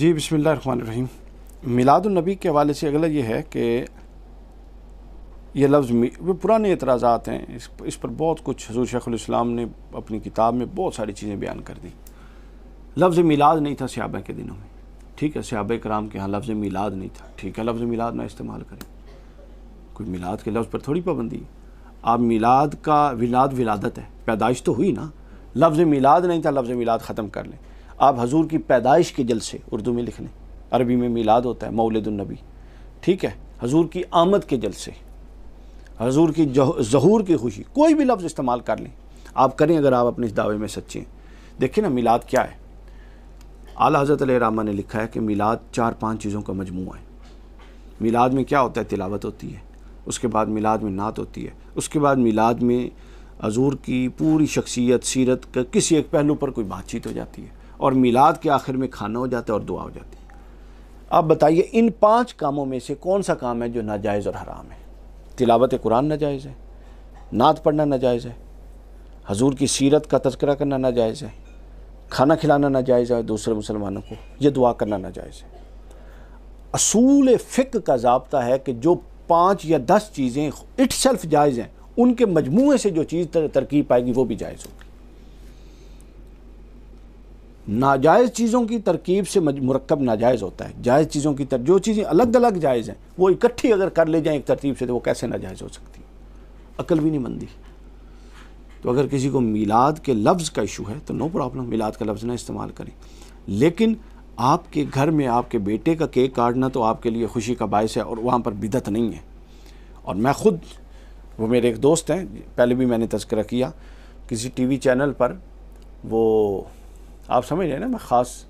जी बसमीम मिलादुलनबी के हवाले से अगला ये है कि ये लफ्ज़ वो पुराने एतराज़ात हैं इस, इस पर बहुत कुछ हजूर शेखुलस्लाम ने अपनी किताब में बहुत सारी चीज़ें बयान कर दी लफ्ज़ मिलाद नहीं था सियाबा के दिनों में ठीक है सियाब कराम के यहाँ लफ्ज़ मिलाद नहीं था ठीक है लफ्ज़ मिलाद ना इस्तेमाल करें कोई मिलाद के लफ्ज़ पर थोड़ी पाबंदी आप मिलाद का विलाद विलादत है पैदाइश तो हुई ना लफ्ज़ मिलाद नहीं था लफ्ज़ मिलाद ख़त्म कर लें आप हजूर की पैदाइश के जलसे उर्दू में लिख लें अरबी में मिलाद होता है मौलदुलनबी ठीक है हजूर की आमद के जलसे हजूर की जहूर की खुशी कोई भी लफ्ज़ इस्तेमाल कर लें आप करें अगर आप अपने इस दावे में सच्चे हैं देखिए ना मिलाद क्या है आला हज़रत रामा ने लिखा है कि मिलाद चार पांच चीज़ों का मजमू है मिलाद में क्या होता है तिलावत होती है उसके बाद मिलाद में नात होती है उसके बाद मिलाद में हजूर की पूरी शख्सियत सीरत का किसी एक पहलू पर कोई बातचीत हो जाती है और मिलाद के आखिर में खाना हो जाता है और दुआ हो जाती है आप बताइए इन पांच कामों में से कौन सा काम है जो नाजायज़ और हराम है तिलावत कुरान नाजायज़ है नात पढ़ना नाजायज़ है हजूर की सीरत का तस्करा करना नाजायज़ है खाना खिलाना नाजायज़ है दूसरे मुसलमानों को ये दुआ करना नाजायज़ है असूल फ़िक का जबता है कि जो पाँच या दस चीज़ें इट सेल्फ जायज़ हैं उनके मजमू से जो चीज़ तर, तरकीब पाएगी वो भी जायज़ होगी नाजायज़ चीज़ों की तरकीब से मरकब नाजायज़ होता है जायज़ चीज़ों की तर जो चीज़ें अलग अलग जायज़ हैं वो इकट्ठी अगर कर ले जाएँ एक तरतीब से तो वो कैसे नाजायज़ हो सकती है अकल भी नहीं मंदी तो अगर किसी को मिलाद के लफ्ज़ का इशू है तो नो प्रॉब्लम मिलाद का लफ्ज़ ना इस्तेमाल करें लेकिन आपके घर में आपके बेटे का केक काटना तो आपके लिए खुशी का बायस है और वहाँ पर बिदत नहीं है और मैं ख़ुद वो मेरे एक दोस्त हैं पहले भी मैंने तस्करा किया किसी टीवी चैनल पर वो आप समझ रहे हैं ना मैं ख़ास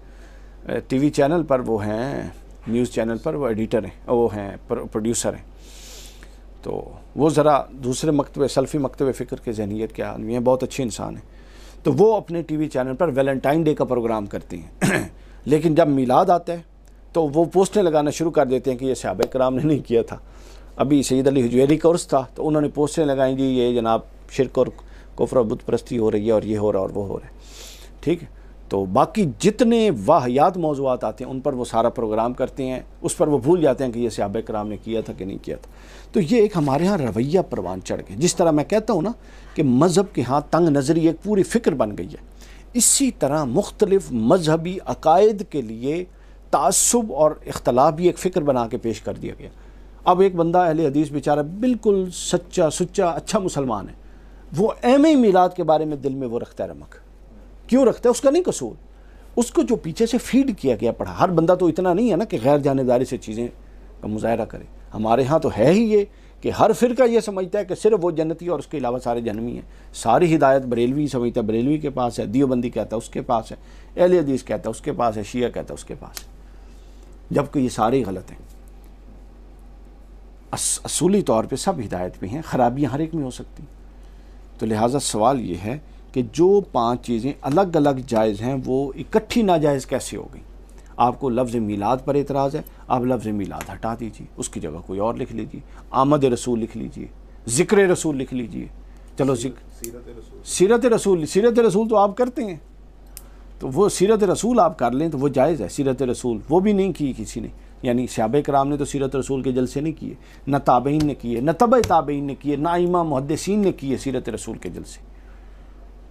टीवी चैनल पर वो हैं न्यूज़ चैनल पर वो एडिटर हैं वो हैं प्रोड्यूसर हैं तो वो ज़रा दूसरे मकतब सेल्फी मकतब फ़िक्र के जहनीत के आदमी हैं बहुत अच्छे इंसान हैं तो वो अपने टी वी चैनल पर वैलेंटाइन डे का प्रोग्राम करती हैं लेकिन जब मिलाद आता है तो वो पोस्टें लगाना शुरू कर देते हैं कि ये सहाब कराम ने नहीं किया था अभी सैद अली हजवेरी कोर्स था तो उन्होंने पोस्टें लगाई जी ये जनाब शिरक और कोफर बुत परस्ती हो रही है और ये हो रहा है और वो हो रहा है ठीक है तो बाकी जितने वाहियात मौजूद आते हैं उन पर वो सारा प्रोग्राम करते हैं उस पर वो भूल जाते हैं कि ये सियाब कराम ने किया था कि नहीं किया था तो ये एक हमारे यहाँ रवैया परवान चढ़ गया जिस तरह मैं कहता हूँ ना कि मज़हब के यहाँ तंग नज़री एक पूरी फ़िक्र बन गई है इसी तरह मुख्तलिफ मजहबी अकायद के लिए तसब और अख्तलाफ भी एक फ़िक्र बना के पेश कर दिया गया अब एक बंदा अहल हदीस बेचारा बिल्कुल सच्चा सुच्चा अच्छा मुसलमान है वो एम मिलाद के बारे में दिल में वो रखता है रमक क्यों रखता है उसका नहीं कसूर उसको जो पीछे से फीड किया गया पढ़ा हर बंदा तो इतना नहीं है ना कि गैर जानदारी से चीज़ें का मुजाहरा करे हमारे यहाँ तो है ही ये कि हर का ये समझता है कि सिर्फ वो जन्नती और उसके अलावा सारे जन्मी हैं सारी हिदायत बरेलवी समझता है बरेलवी के पास है दियोबंदी कहता है उसके पास है अहल हदीस कहता है उसके पास है शिया कहता है उसके पास है जबकि ये सारे गलत हैं असूली तौर पे सब हिदायत में हैं ख़राबियाँ हर एक में हो सकती तो लिहाजा सवाल ये है कि जो पांच चीज़ें अलग अलग जायज़ हैं वो इकट्ठी नाजायज़ कैसे हो गई आपको लफ्ज़ मीलाद पर एतराज़ है आप लफ्ज़ मीलाद हटा दीजिए उसकी जगह कोई और लिख लीजिए आमद रसूल लिख लीजिए ज़िक्र रसूल लिख लीजिए चलो सीरत सीरत रसूल सीरत रसूल तो आप करते हैं तो वो सीरत रसूल आप कर लें तो वो जायज़ है सीरत रसूल वो भी नहीं की किसी ने यानी श्याब कराम ने तो सीरत रसूल के जलसे नहीं किए न ताबेन ने किए न तब ताबेन ने किए ना इमाम मुहदसिन ने किए सीरत रसूल के जलसे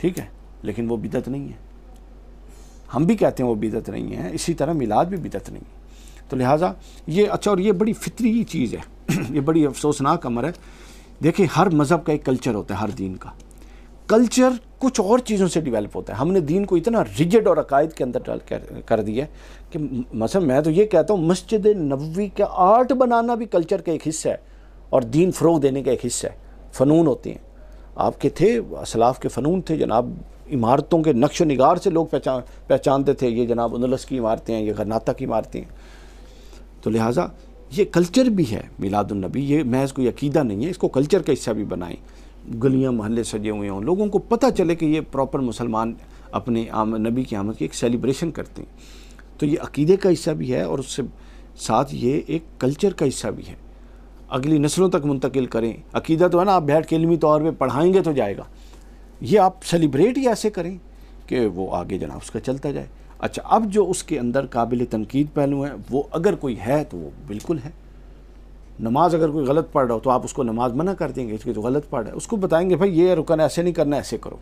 ठीक है लेकिन वो बिदत नहीं है हम भी कहते हैं वो बिदत नहीं है इसी तरह मिलाद भी बिदत नहीं है तो लिहाजा ये अच्छा और ये बड़ी फितरी चीज़ है ये बड़ी अफसोसनाक अमर है देखिए हर मज़हब का एक कल्चर होता है हर दीन का कल्चर कुछ और चीज़ों से डिवेलप होता है हमने दीन को इतना रिजिड और अकायद के अंदर डाल कर, कर दिया कि मसल मैं तो ये कहता हूँ मस्जिद नबी का आर्ट बनाना भी कल्चर का एक हिस्सा है और दीन फ़रोग देने का एक हिस्सा है फ़नून होते हैं आपके थे असलाफ के फ़नून थे जनाब इमारतों के नक्श नगार से लोग पहचान पहचानते थे ये जनाब उनलस की इमारतें हैं ये घरनाता की इमारतें हैं तो लिहाजा ये कल्चर भी है मिलादुलनबी ये महज कोई अकीदा नहीं है इसको कल्चर का हिस्सा भी बनाएं गलियां महल्ले सजे हुए हों लोगों को पता चले कि ये प्रॉपर मुसलमान अपने आम नबी की आमद की एक सेलिब्रेशन करते हैं तो ये अकीदे का हिस्सा भी है और उससे साथ ये एक कल्चर का हिस्सा भी है अगली नस्लों तक मुंतकिल करें अकीदा तो है ना आप बैठ के इलमी तौर पर पढ़ाएंगे तो जाएगा ये आप सेलिब्रेट ही ऐसे करें कि वो आगे जना उसका चलता जाए अच्छा अब जो उसके अंदर काबिल तनकीद पहलू हैं वो अगर कोई है तो वो बिल्कुल है नमाज अगर कोई गलत पढ़ रहा हो तो आप उसको नमाज मना कर देंगे इसके तो गलत पढ़ रहा है उसको बताएंगे भाई ये रुकन ऐसे नहीं करना ऐसे करो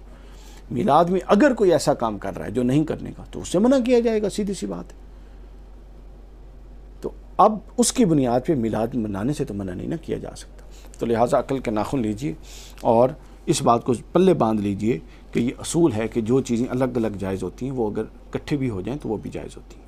मिलाद में अगर कोई ऐसा काम कर रहा है जो नहीं करने का तो उससे मना किया जाएगा सीधी सी बात है अब उसकी बुनियाद पर मिलाद मनाने से तो मना नहीं ना किया जा सकता तो लिहाजा अकल के नाखुन लीजिए और इस बात को पल्ले बांध लीजिए कि ये असूल है कि जो चीज़ें अलग अलग जायज़ होती हैं वो अगर इकट्ठे भी हो जाएँ तो वो भी जायज़ होती हैं